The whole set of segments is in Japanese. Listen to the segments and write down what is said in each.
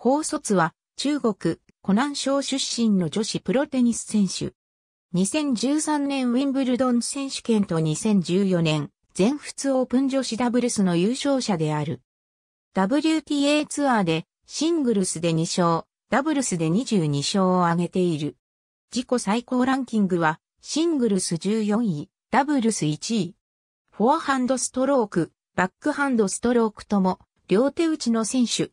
法卒は中国、湖南省出身の女子プロテニス選手。2013年ウィンブルドン選手権と2014年全仏オープン女子ダブルスの優勝者である。WTA ツアーでシングルスで2勝、ダブルスで22勝を挙げている。自己最高ランキングはシングルス14位、ダブルス1位。フォアハンドストローク、バックハンドストロークとも両手打ちの選手。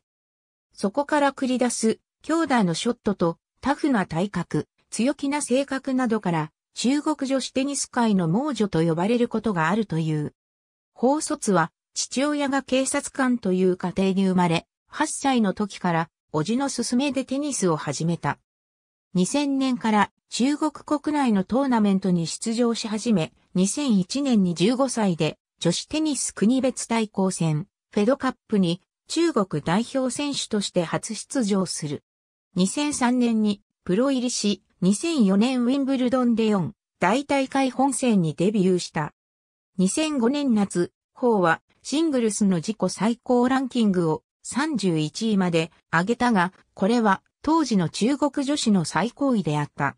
そこから繰り出す、兄弟のショットと、タフな体格、強気な性格などから、中国女子テニス界の猛女と呼ばれることがあるという。法卒は、父親が警察官という家庭に生まれ、8歳の時から、叔父の勧めでテニスを始めた。2000年から中国国内のトーナメントに出場し始め、2001年に15歳で女子テニス国別対抗戦、フェドカップに中国代表選手として初出場する。2003年にプロ入りし、2004年ウィンブルドンで4大大会本戦にデビューした。2005年夏、ホーはシングルスの自己最高ランキングを31位まで上げたが、これは当時の中国女子の最高位であった。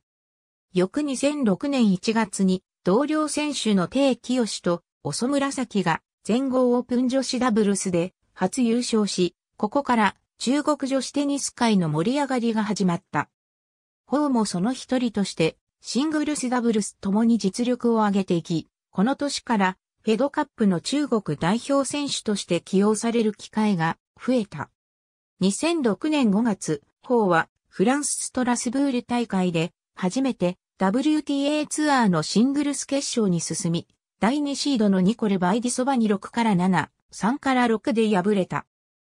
翌2006年1月に同僚選手の鄭清と細紫が全豪オープン女子ダブルスで初優勝し、ここから中国女子テニス界の盛り上がりが始まった。ホウもその一人として、シングルスダブルスともに実力を上げていき、この年からフェドカップの中国代表選手として起用される機会が増えた。2006年5月、ホウはフランスストラスブール大会で初めて WTA ツアーのシングルス決勝に進み、第2シードのニコル・バイディソバに6から7、3から6で敗れた。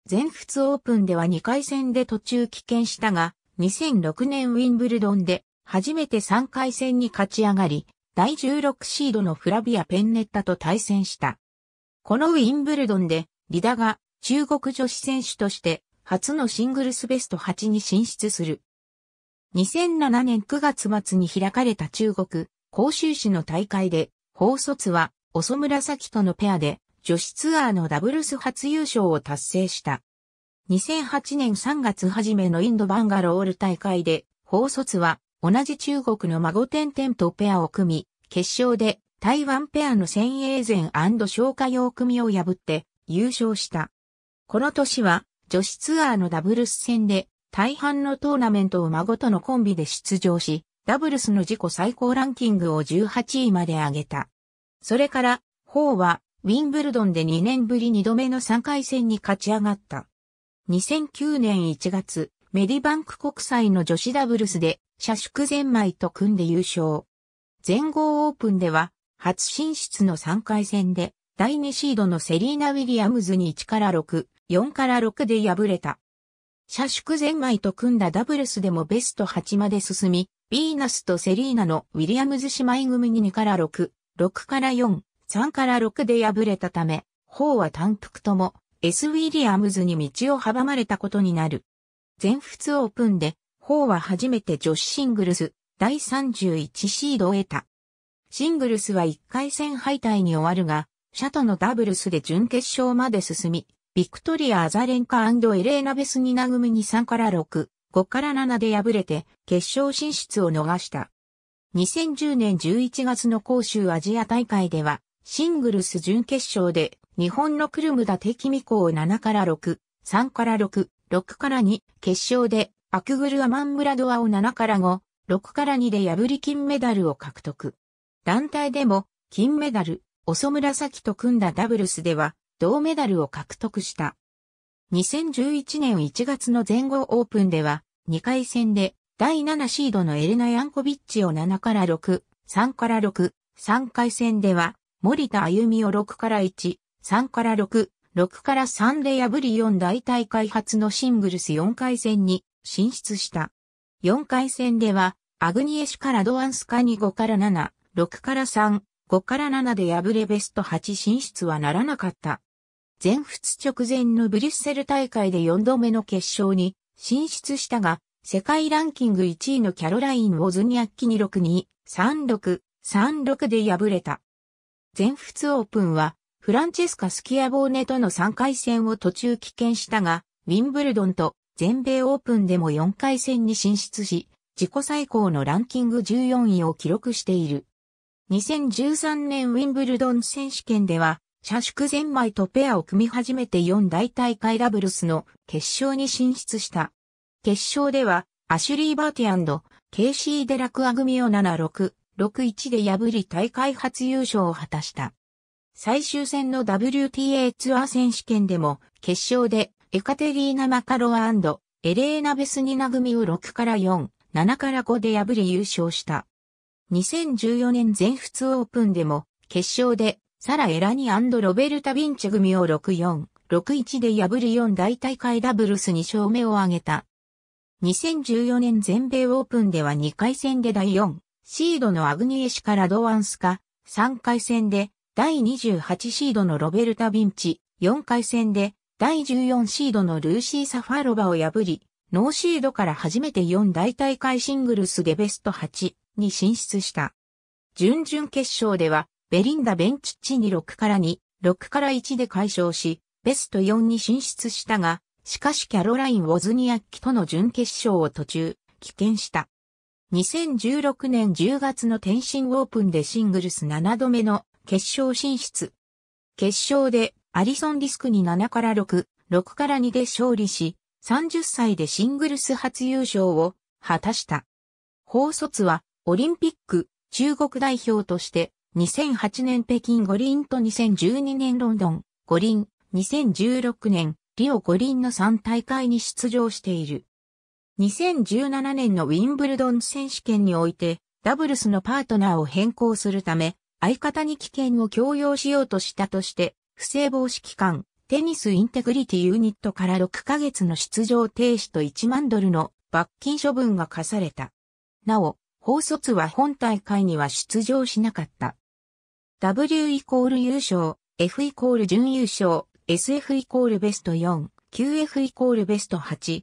全仏オープンでは2回戦で途中棄権したが、2006年ウィンブルドンで初めて3回戦に勝ち上がり、第16シードのフラビア・ペンネッタと対戦した。このウィンブルドンで、リダが中国女子選手として初のシングルスベスト8に進出する。2007年9月末に開かれた中国、広州市の大会で、法卒は、さきとのペアで、女子ツアーのダブルス初優勝を達成した。2008年3月初めのインドバンガロール大会で、法卒は同じ中国の孫天天とペアを組み、決勝で台湾ペアの先鋭前消化用組を破って優勝した。この年は女子ツアーのダブルス戦で大半のトーナメントを孫とのコンビで出場し、ダブルスの自己最高ランキングを18位まで上げた。それから、法はウィンブルドンで2年ぶり2度目の3回戦に勝ち上がった。2009年1月、メディバンク国際の女子ダブルスで、社宿ゼンマイと組んで優勝。全豪オープンでは、初進出の3回戦で、第2シードのセリーナ・ウィリアムズに1から6、4から6で敗れた。社宿ゼンマイと組んだダブルスでもベスト8まで進み、ビーナスとセリーナのウィリアムズ姉妹組に2から6、6から4、3から6で敗れたため、ホーは単服とも、S. ウィリアムズに道を阻まれたことになる。全仏オープンで、ホーは初めて女子シングルス第31シードを得た。シングルスは1回戦敗退に終わるが、シャトのダブルスで準決勝まで進み、ビクトリア・アザレンカエレーナ・ベスニナ組に3から6、5から7で敗れて決勝進出を逃した。2010年11月の杭州アジア大会ではシングルス準決勝で日本のクルムダテキミコを7から6、3から6、6から2、決勝でアクグルアマンムラドアを7から5、6から2で破り金メダルを獲得。団体でも金メダル、オソムラサキと組んだダブルスでは銅メダルを獲得した。2011年1月の全豪オープンでは2回戦で第7シードのエレナ・ヤンコビッチを7から6、3から6、3回戦では森田歩美を6から1、3から6、6から3で破り4大大会初のシングルス4回戦に進出した。4回戦では、アグニエシュからドアンスカに5から7、6から3、5から7で敗れベスト8進出はならなかった。全仏直前のブリュッセル大会で4度目の決勝に進出したが、世界ランキング1位のキャロライン・ウォズニアッキに6-2、3-6、3-6で敗れた。全仏オープンは、フランチェスカ・スキアボーネとの3回戦を途中棄権したが、ウィンブルドンと全米オープンでも4回戦に進出し、自己最高のランキング14位を記録している。2013年ウィンブルドン選手権では、社宿ゼンマイとペアを組み始めて4大大会ダブルスの決勝に進出した。決勝では、アシュリー・バーティアンド、ケイシー・デラクア組を7-6、6-1で破り大会初優勝を果たした。最終戦の WTA ツアー選手権でも決勝でエカテリーナ・マカロワエレーナ・ベスニナ組を6から4、7から5で破り優勝した。2014年全仏オープンでも決勝でサラ・エラニロベルタ・ヴィンチェ組を6-4、6-1で破り4大大会ダブルス2勝目を挙げた。2014年全米オープンでは2回戦で第4、シードのアグニエシカ・ラドワンスカ、3回戦で、第28シードのロベルタ・ヴィンチ、4回戦で、第14シードのルーシー・サファロバを破り、ノーシードから初めて4大大会シングルスでベスト8に進出した。準々決勝では、ベリンダ・ベンチッチに6から2、6から1で解消し、ベスト4に進出したが、しかしキャロライン・ウォズニアッキとの準決勝を途中、棄権した。2016年10月の天津オープンでシングルス7度目の決勝進出。決勝でアリソン・ディスクに7から6、6から2で勝利し、30歳でシングルス初優勝を果たした。法卒はオリンピック中国代表として2008年北京五輪と2012年ロンドン五輪、2016年リオ五輪の3大会に出場している。2017年のウィンブルドン選手権において、ダブルスのパートナーを変更するため、相方に危険を強要しようとしたとして、不正防止期間、テニスインテグリティユニットから6ヶ月の出場停止と1万ドルの罰金処分が課された。なお、法卒は本大会には出場しなかった。W イコール優勝、F イコール準優勝、SF イコールベスト4、QF イコールベスト8、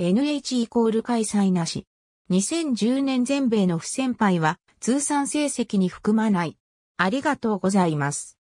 NH イコール開催なし。2010年全米の不先輩は通算成績に含まない。ありがとうございます。